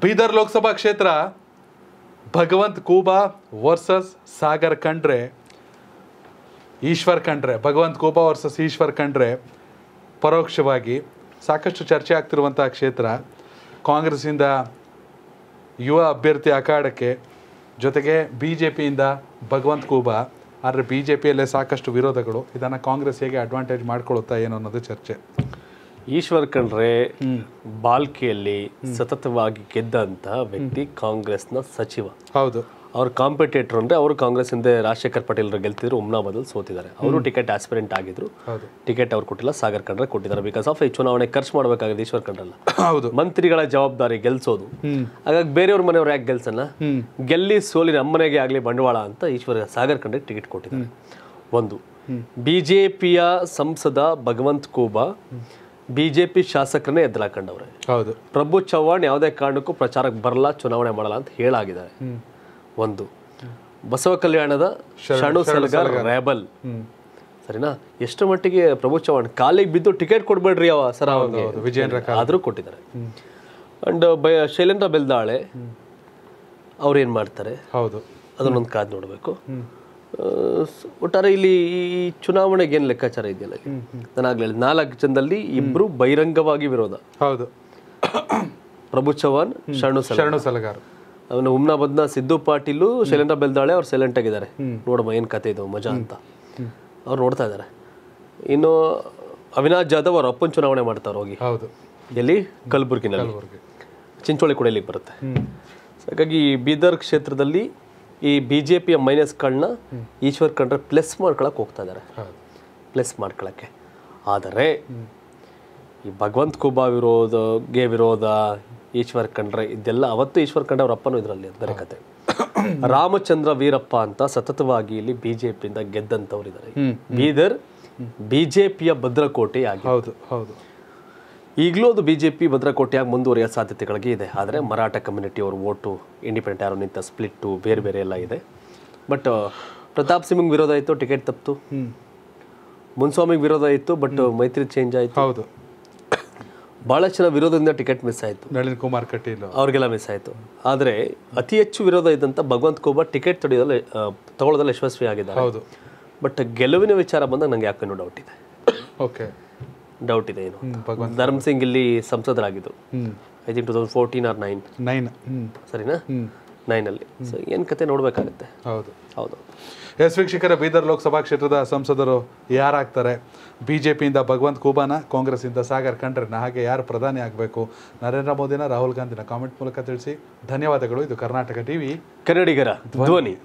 ಬೀದರ್ ಲೋಕಸಭಾ ಕ್ಷೇತ್ರ ಭಗವಂತ ಕೂಬಾ ವರ್ಸಸ್ ಸಾಗರ್ ಕಂಡ್ರೆ ಈಶ್ವರ್ ಕಂಡ್ರೆ ಭಗವಂತ್ ಕೂಬಾ ವರ್ಸಸ್ ಈಶ್ವರ್ ಕಂಡ್ರೆ ಪರೋಕ್ಷವಾಗಿ ಸಾಕಷ್ಟು ಚರ್ಚೆ ಆಗ್ತಿರುವಂಥ ಕ್ಷೇತ್ರ ಕಾಂಗ್ರೆಸ್ಸಿಂದ ಯುವ ಅಭ್ಯರ್ಥಿ ಅಖಾಡಕ್ಕೆ ಜೊತೆಗೆ ಬಿ ಜೆ ಪಿಯಿಂದ ಭಗವಂತ್ ಕೂಬಾ ಆದರೆ ಬಿ ಜೆ ಪಿಯಲ್ಲೇ ಸಾಕಷ್ಟು ವಿರೋಧಗಳು ಇದನ್ನು ಕಾಂಗ್ರೆಸ್ ಹೇಗೆ ಅಡ್ವಾಂಟೇಜ್ ಮಾಡ್ಕೊಳ್ಳುತ್ತಾ ಏನು ಅನ್ನೋದು ಚರ್ಚೆ ಈಶ್ವರ್ ಖಂಡ್ರೆ ಬಾಲ್ಕಿಯಲ್ಲಿ ಸತತವಾಗಿ ಗೆದ್ದಂತಹ ವ್ಯಕ್ತಿ ಕಾಂಗ್ರೆಸ್ನ ಸಚಿವ ಹೌದು ಅವ್ರ ಕಾಂಪಿಟೇಟರ್ ಅಂದ್ರೆ ಅವರು ಕಾಂಗ್ರೆಸ್ ಹಿಂದೆ ರಾಜಶೇಖರ್ ಪಟೇಲ್ ಗೆಲ್ತಿದ್ರು ಬದಲು ಸೋತಿದ್ದಾರೆ ಅವರು ಟಿಕೆಟ್ ಆಸ್ಪಿರೆಂಟ್ ಆಗಿದ್ರು ಟಿಕೆಟ್ ಅವ್ರು ಕೊಟ್ಟಿಲ್ಲ ಸಾಗರ್ ಕಂಡ್ರೆ ಕೊಟ್ಟಿದ್ದಾರೆ ಬಿಕಾಸ್ ಆಫ್ ಈ ಚುನಾವಣೆ ಖರ್ಚು ಮಾಡಬೇಕಾಗಿದೆ ಈಶ್ವರ್ ಖಂಡ್ರಲ್ಲ ಹೌದು ಮಂತ್ರಿಗಳ ಜವಾಬ್ದಾರಿ ಗೆಲ್ಸೋದು ಹಾಗಾಗಿ ಬೇರೆಯವ್ರ ಮನೆಯವ್ರು ಯಾಕೆ ಗೆಲ್ಸಲ್ಲ ಗೆಲ್ಲಿ ಸೋಲಿ ನಮ್ಮನೆಗೆ ಆಗಲಿ ಬಂಡವಾಳ ಅಂತ ಈಶ್ವರ್ ಸಾಗರ್ ಕಂಡ್ರೆ ಟಿಕೆಟ್ ಕೊಟ್ಟಿದ್ದಾರೆ ಒಂದು ಬಿಜೆಪಿಯ ಸಂಸದ ಭಗವಂತ್ ಕೋಬಾ ಬಿಜೆಪಿ ಶಾಸಕರನ್ನೇ ಎದ್ದಲಾಕಂಡವ್ರೆ ಹೌದು ಪ್ರಭು ಚವ್ಹಾಣ್ ಯಾವುದೇ ಕಾರಣಕ್ಕೂ ಪ್ರಚಾರಕ್ಕೆ ಬರಲ್ಲ ಚುನಾವಣೆ ಮಾಡಲ್ಲ ಅಂತ ಹೇಳಾಗಿದ್ದಾರೆ ಒಂದು ಬಸವ ಕಲ್ಯಾಣದ ಶರಣು ಸಲಗಾರ್ ರೇಬಲ್ ಸರಿನಾ ಎಷ್ಟು ಮಟ್ಟಿಗೆ ಪ್ರಭು ಚವ್ಹಾಣ್ ಕಾಲಿಗೆ ಬಿದ್ದು ಟಿಕೆಟ್ ಕೊಡ್ಬೇಡ್ರಿ ಅವ ಸರ ವಿಜಯೇಂದ್ರ ಆದರೂ ಕೊಟ್ಟಿದ್ದಾರೆ ಅಂಡ್ ಬೈ ಶೈಲೇಂದ್ರ ಬೆಲ್ದಾಳೆ ಅವ್ರು ಏನು ಮಾಡ್ತಾರೆ ಹೌದು ಅದನ್ನೊಂದು ಕಾದು ನೋಡಬೇಕು ಒಟ್ಟಾರೆ ಇಲ್ಲಿ ಈ ಚುನಾವಣೆಗೆ ಏನು ಲೆಕ್ಕಾಚಾರ ಇದೆಯಲ್ಲ ನಾನು ನಾಲ್ಕು ಜನದಲ್ಲಿ ಇಬ್ರು ಬಹಿರಂಗವಾಗಿ ವಿರೋಧ ಹೌದು ಪ್ರಭು ಚವ್ಹಾಣ್ ಶರಣು ಶರಣು ಸಲಗಾರ್ ಅವನು ಬದ್ನ ಸಿದ್ದು ಪಾಟೀಲು ಶೈಲೇಂದ್ರ ಬೆಲ್ದಾಳೆ ಅವ್ರು ಸೈಲೆಂಟ್ ಆಗಿದ್ದಾರೆ ನೋಡಮ್ಮ ಏನು ಕತೆ ಇದು ಮಜಾ ಅಂತ ಅವ್ರು ನೋಡ್ತಾ ಇದ್ದಾರೆ ಇನ್ನು ಅವಿನಾಶ್ ಜಾಧವ್ ಅವ್ರ ಅಪ್ಪನ ಚುನಾವಣೆ ಮಾಡ್ತಾರೆ ಹೋಗಿ ಹೌದು ಎಲ್ಲಿ ಕಲಬುರ್ಗಿನಲ್ಲಿ ಚಿಂಚೋಳಿ ಕೂಡ ಬರುತ್ತೆ ಹಾಗಾಗಿ ಬೀದರ್ ಕ್ಷೇತ್ರದಲ್ಲಿ ಈ ಬಿ ಜೆ ಪಿಯ ಮೈನಸ್ಗಳನ್ನ ಈಶ್ವರ್ ಖಂಡ್ರೆ ಪ್ಲಸ್ ಮಾಡ್ಕೊಳಕ್ ಹೋಗ್ತಾ ಇದ್ದಾರೆ ಪ್ಲಸ್ ಮಾಡ್ಕೊಳಕ್ಕೆ ಆದರೆ ಈ ಭಗವಂತ ಕುಬಾ ವಿರೋಧ ಗೆ ವಿರೋಧ ಈಶ್ವರ್ ಕಂಡ್ರೆ ಇದೆಲ್ಲ ಅವತ್ತು ಈಶ್ವರ್ ಖಂಡ್ರೆ ಅವ್ರ ಅಪ್ಪನೂ ಇದರಲ್ಲಿ ಬೇರೆ ಕತೆ ರಾಮಚಂದ್ರ ವೀರಪ್ಪ ಅಂತ ಸತತವಾಗಿ ಇಲ್ಲಿ ಬಿ ಜೆ ಪಿಯಿಂದ ಗೆದ್ದಂತವ್ರು ಇದ್ದಾರೆ ಬೀದರ್ ಬಿ ಜೆ ಪಿಯ ಭದ್ರಕೋಟೆ ಆಗಿ ಹೌದು ಹೌದು ಈಗಲೂ ಅದು ಬಿ ಜೆ ಪಿ ಭದ್ರಕೋಟೆಯಾಗಿ ಮುಂದುವರಿಯೋ ಸಾಧ್ಯತೆಗಳಿಗೆ ಇದೆ ಆದರೆ ಮರಾಠ ಅವರು ಓಟು ಇಂಡಿಪೆಂಡೆಂಟ್ ಯಾರು ನಿಂತ ಸ್ಪ್ಲಿಟ್ಟು ಬೇರೆ ಬೇರೆ ಎಲ್ಲ ಇದೆ ಬಟ್ ಪ್ರತಾಪ್ ಸಿಂಗ್ ವಿರೋಧ ಇತ್ತು ಟಿಕೆಟ್ ತಪ್ಪಿತು ಮುನ್ಸ್ವಾಮಿಗೆ ವಿರೋಧ ಇತ್ತು ಬಟ್ ಮೈತ್ರಿ ಚೇಂಜ್ ಆಯಿತು ಹೌದು ಭಾಳಷ್ಟು ಜನ ವಿರೋಧದಿಂದ ಟಿಕೆಟ್ ಮಿಸ್ ಆಯಿತು ನಳಿನ್ ಕುಮಾರ್ ಕಟೀಲ್ ಅವ್ರಿಗೆಲ್ಲ ಮಿಸ್ ಆಯಿತು ಆದರೆ ಅತಿ ಹೆಚ್ಚು ವಿರೋಧ ಇದ್ದಂಥ ಭಗವಂತ ಕೋಬ ಟಿಕೆಟ್ ತೊಡೆಯೋದಲ್ಲಿ ತಗೊಳ್ಳೋದಲ್ಲ ಯಶಸ್ವಿ ಆಗಿದ್ದಾರೆ ಹೌದು ಬಟ್ ಗೆಲುವಿನ ವಿಚಾರ ಬಂದಾಗ ನನಗೆ ಯಾಕೆ ಡೌಟ್ ಇದೆ ಓಕೆ ಡೌಟ್ ಇದೆ ಏನು ಧರ್ಮ್ ಸಿಂಗ್ ಇಲ್ಲಿ ಸಂಸದರಾಗಿದ್ದು I think two thousand fourteen or nine nine ಸರಿನಾ ನೈನಲ್ಲಿ ಸೊ ಏನು ಕತೆ ನೋಡಬೇಕಾಗತ್ತೆ ಹೌದು ಹೌದು ಎಸ್ ವೀಕ್ಷಕರ ಬೀದರ್ ಲೋಕಸಭಾ ಕ್ಷೇತ್ರದ ಸಂಸದರು ಯಾರಾಗ್ತಾರೆ ಬಿ ಜೆ ಪಿಯಿಂದ ಭಗವಂತ್ ಖೂಬಾನ ಕಾಂಗ್ರೆಸ್ಸಿಂದ ಸಾಗರ್ ಖಂಡ್ರೆನ ಹಾಗೆ ಯಾರು ಪ್ರಧಾನಿ ಆಗಬೇಕು ನರೇಂದ್ರ ಮೋದಿನ ರಾಹುಲ್ ಗಾಂಧಿನ ಕಾಮೆಂಟ್ ಮೂಲಕ ತಿಳಿಸಿ ಧನ್ಯವಾದಗಳು ಇದು ಕರ್ನಾಟಕ ಟಿವಿ ಕನ್ನಡಿಗರ ಧ್ವನಿ